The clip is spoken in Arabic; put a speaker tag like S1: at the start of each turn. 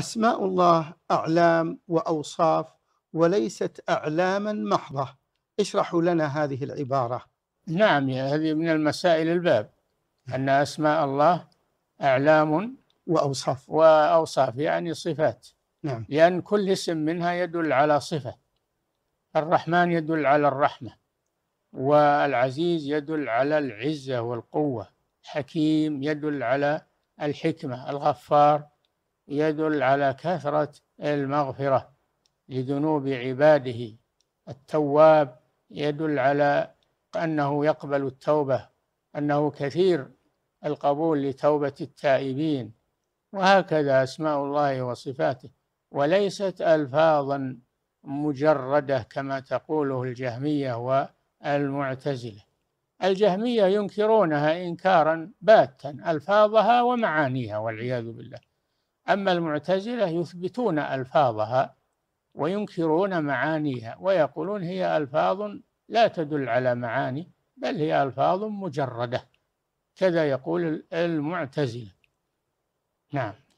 S1: أسماء الله أعلام وأوصاف وليست أعلاما محضة اشرحوا لنا هذه العبارة نعم يا هذه من المسائل الباب أن أسماء الله أعلام وأوصاف وأوصاف يعني صفات نعم لأن كل اسم منها يدل على صفة الرحمن يدل على الرحمة والعزيز يدل على العزة والقوة حكيم يدل على الحكمة الغفار يدل على كثرة المغفرة لذنوب عباده التواب يدل على أنه يقبل التوبة أنه كثير القبول لتوبة التائبين وهكذا أسماء الله وصفاته وليست ألفاظا مجردة كما تقوله الجهمية والمعتزلة الجهمية ينكرونها إنكارا باتا ألفاظها ومعانيها والعياذ بالله أما المعتزلة يثبتون ألفاظها وينكرون معانيها ويقولون هي ألفاظ لا تدل على معاني بل هي ألفاظ مجردة كذا يقول المعتزلة نعم